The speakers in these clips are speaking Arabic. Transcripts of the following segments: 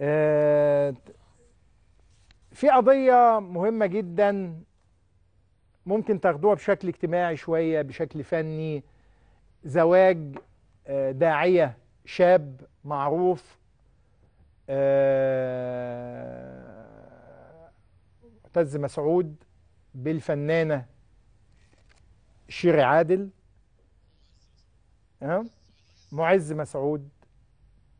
آه، في قضية مهمة جدا ممكن تاخدوها بشكل اجتماعي شوية بشكل فني زواج آه، داعية شاب معروف آه، معتز مسعود بالفنانة شيري عادل معز مسعود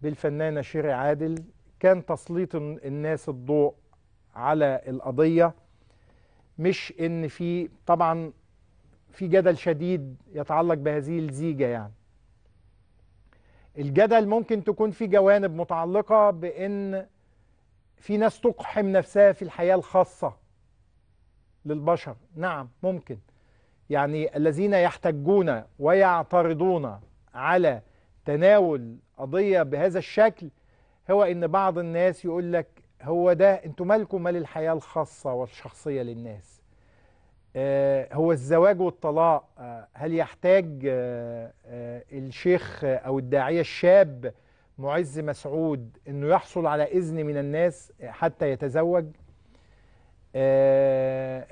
بالفنانة شيري عادل كان تسليط الناس الضوء على القضية مش ان في طبعا في جدل شديد يتعلق بهذه الزيجة يعني الجدل ممكن تكون في جوانب متعلقة بان في ناس تقحم نفسها في الحياة الخاصة للبشر نعم ممكن يعني الذين يحتجون ويعترضون على تناول قضية بهذا الشكل هو ان بعض الناس يقول لك هو ده انتوا مالكم مال الحياه الخاصه والشخصيه للناس آه، هو الزواج والطلاق آه، هل يحتاج آه، الشيخ او الداعيه الشاب معز مسعود انه يحصل على اذن من الناس حتى يتزوج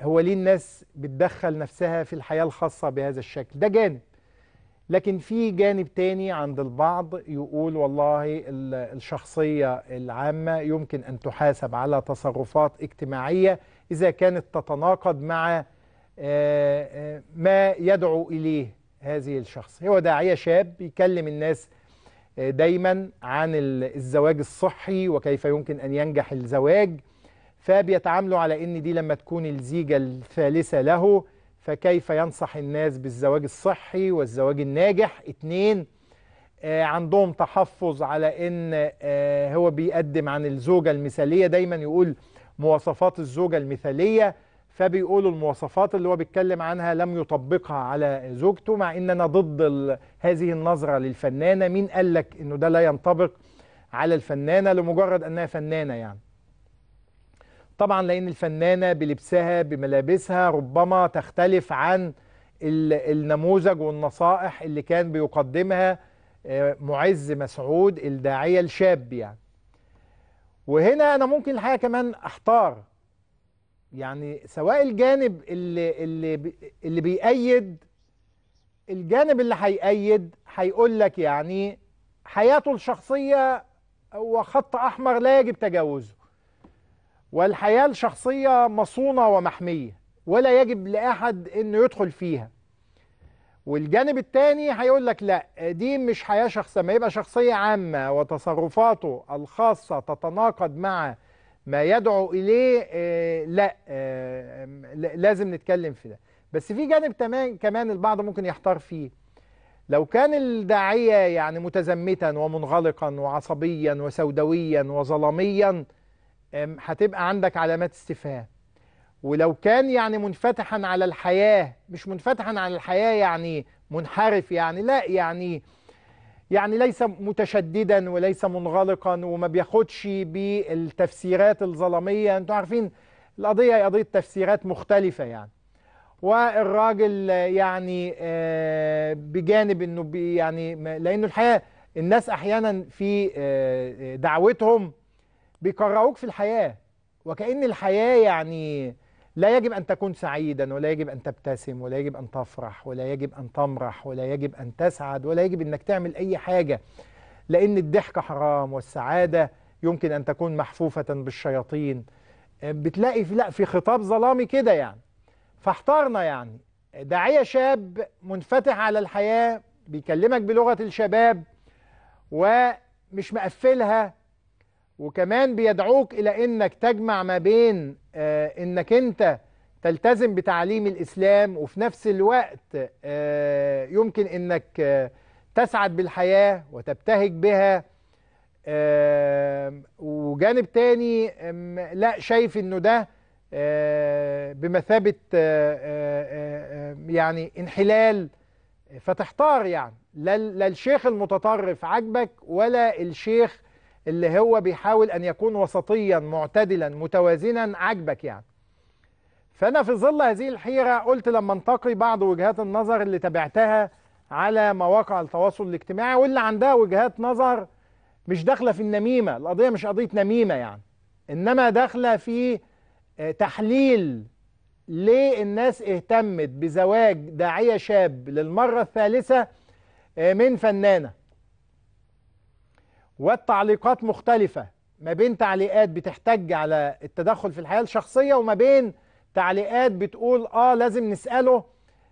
هو ليه الناس بتدخل نفسها في الحياه الخاصه بهذا الشكل ده جانب لكن في جانب تاني عند البعض يقول والله الشخصية العامة يمكن أن تحاسب على تصرفات اجتماعية إذا كانت تتناقض مع آه، آه، ما يدعو إليه هذه الشخص هو داعية شاب يكلم الناس آه، دايما عن الزواج الصحي وكيف يمكن أن ينجح الزواج فبيتعاملوا على ان دي لما تكون الزيجة الثالثة له فكيف ينصح الناس بالزواج الصحي والزواج الناجح اتنين آه، عندهم تحفظ على ان آه، هو بيقدم عن الزوجة المثالية دايما يقول مواصفات الزوجة المثالية فبيقولوا المواصفات اللي هو بيتكلم عنها لم يطبقها على زوجته مع ان انا ضد هذه النظرة للفنانة مين قالك انه ده لا ينطبق على الفنانة لمجرد انها فنانة يعني طبعا لأن الفنانة بلبسها بملابسها ربما تختلف عن النموذج والنصائح اللي كان بيقدمها آه، معز مسعود الداعية الشاب يعني وهنا أنا ممكن الحقيقة كمان أحتار يعني سواء الجانب اللي, اللي, اللي بيأيد الجانب اللي هيأيد هيقول لك يعني حياته الشخصية هو خط أحمر لا يجب تجاوزه والحياة الشخصية مصونة ومحمية ولا يجب لأحد أنه يدخل فيها والجانب التاني هيقول لك لا دي مش حياة شخصية ما يبقى شخصية عامة وتصرفاته الخاصة تتناقض مع ما يدعو إليه آه، آه، لا لازم نتكلم في ده بس في جانب كمان البعض ممكن يحتار فيه لو كان الداعية يعني متزمتا ومنغلقا وعصبيا وسوداويا وظلميا هتبقى عندك علامات استفهام ولو كان يعني منفتحا على الحياة مش منفتحا على الحياة يعني منحرف يعني لا يعني يعني ليس متشددا وليس منغلقا وما بياخدش بالتفسيرات الظلمية انتوا عارفين القضية هي قضية تفسيرات مختلفة يعني والراجل يعني آه، بجانب انه يعني لانه الحقيقة الناس احيانا في آه، دعوتهم بيكرهوك في الحياة وكأن الحياة يعني لا يجب أن تكون سعيدا ولا يجب أن تبتسم ولا يجب أن تفرح ولا يجب أن تمرح ولا يجب أن تسعد ولا يجب أنك تعمل أي حاجة لأن الضحك حرام والسعادة يمكن أن تكون محفوفة بالشياطين بتلاقي في لا في خطاب ظلامي كده يعني فاحتارنا يعني داعية شاب منفتح على الحياة بيكلمك بلغة الشباب ومش مقفلها وكمان بيدعوك إلى أنك تجمع ما بين آه، أنك أنت تلتزم بتعليم الإسلام وفي نفس الوقت آه، يمكن أنك آه، تسعد بالحياة وتبتهج بها وجانب تاني لا شايف أنه ده بمثابة يعني انحلال فتحتار يعني لا الشيخ المتطرف عاجبك ولا الشيخ اللي هو بيحاول أن يكون وسطيا معتدلا متوازنا عاجبك يعني فأنا في ظل هذه الحيرة قلت لما انتقي بعض وجهات النظر اللي تابعتها على مواقع التواصل الاجتماعي واللي عندها وجهات نظر مش داخلة في النميمة القضية مش قضية نميمة يعني إنما داخلة في آه، تحليل ليه الناس اهتمت بزواج داعية شاب للمرة الثالثة آه، من فنانة والتعليقات مختلفة ما بين تعليقات بتحتج على التدخل في الحياة الشخصية وما بين تعليقات بتقول آه لازم نسأله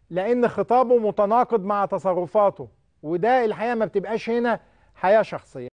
لأن خطابه متناقض مع تصرفاته وده الحقيقة ما بتبقاش هنا حياة شخصية